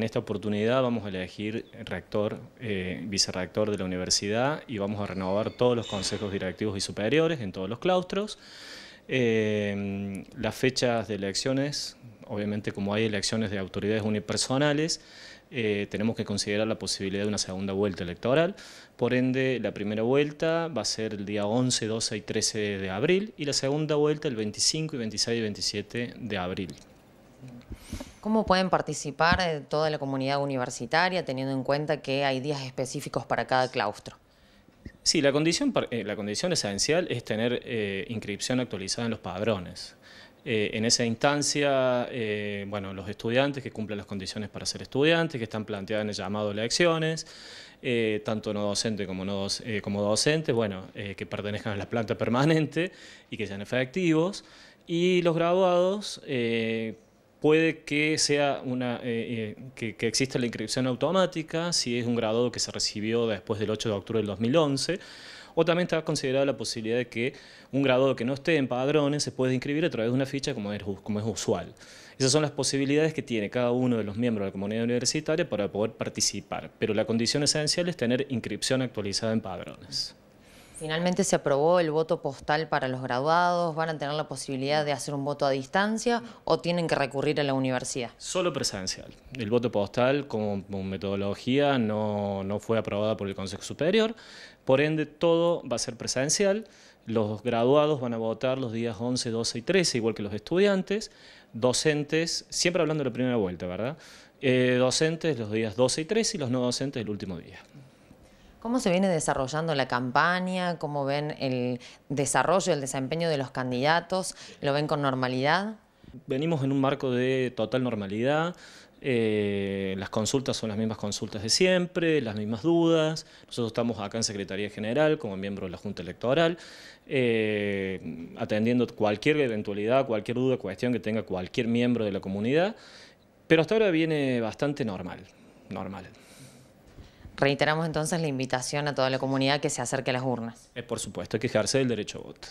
En esta oportunidad vamos a elegir rector, eh, vicerrector de la universidad y vamos a renovar todos los consejos directivos y superiores en todos los claustros. Eh, las fechas de elecciones, obviamente como hay elecciones de autoridades unipersonales, eh, tenemos que considerar la posibilidad de una segunda vuelta electoral. Por ende, la primera vuelta va a ser el día 11, 12 y 13 de abril y la segunda vuelta el 25, 26 y 27 de abril. ¿Cómo pueden participar toda la comunidad universitaria teniendo en cuenta que hay días específicos para cada claustro? Sí, la condición, eh, la condición esencial es tener eh, inscripción actualizada en los padrones. Eh, en esa instancia, bueno, los estudiantes que cumplan las condiciones para ser estudiantes, que están planteadas en el llamado elecciones, eh, tanto no docente como, no docentes, bueno, que pertenezcan a la planta permanente y que sean efectivos, y los graduados puede que sea una eh, eh, que, exista la inscripción automática si es un graduado que se recibió después del 8 de octubre del 2011 o también está considerada la posibilidad de que un graduado que no esté en padrones se puede inscribir a través de una ficha como es, como es usual. Esas son las posibilidades que tiene cada uno de los miembros de la comunidad universitaria para poder participar, pero la condición esencial es tener inscripción actualizada en padrones. Finalmente se aprobó el voto postal para los graduados. ¿Van a tener la posibilidad de hacer un voto a distancia o tienen que recurrir a la universidad? Solo presencial. El voto postal como metodología no, fue aprobada por el Consejo Superior. Por ende, todo va a ser presencial. Los graduados van a votar los días 11, 12 y 13, igual que los estudiantes. Docentes, siempre hablando de la primera vuelta, ¿verdad? Eh, docentes los días 12 y 13 y los no docentes el último día. ¿Cómo se viene desarrollando la campaña? ¿Cómo ven el desarrollo, el desempeño de los candidatos? ¿Lo ven con normalidad? Venimos en un marco de total normalidad. Eh, las consultas son las mismas consultas de siempre, las mismas dudas. Nosotros estamos acá en Secretaría General como miembro de la Junta Electoral, eh, atendiendo cualquier eventualidad, cualquier duda, cuestión que tenga cualquier miembro de la comunidad. Pero hasta ahora viene bastante normal, normal. Reiteramos entonces la invitación a toda la comunidad que se acerque a las urnas. Eh, por supuesto, hay que del derecho a voto.